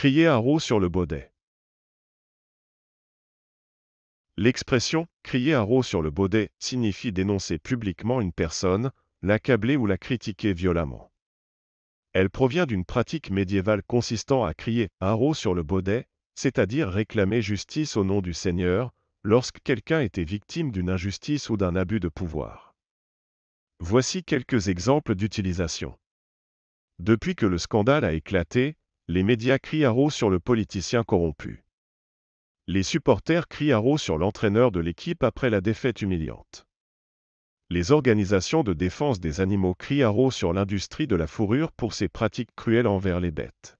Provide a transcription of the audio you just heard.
Crier à roux sur le baudet. L'expression crier roux sur le baudet signifie dénoncer publiquement une personne, l'accabler ou la critiquer violemment. Elle provient d'une pratique médiévale consistant à crier roux sur le baudet, c'est-à-dire réclamer justice au nom du Seigneur, lorsque quelqu'un était victime d'une injustice ou d'un abus de pouvoir. Voici quelques exemples d'utilisation. Depuis que le scandale a éclaté, les médias crient à haut sur le politicien corrompu. Les supporters crient à haut sur l'entraîneur de l'équipe après la défaite humiliante. Les organisations de défense des animaux crient à haut sur l'industrie de la fourrure pour ses pratiques cruelles envers les bêtes.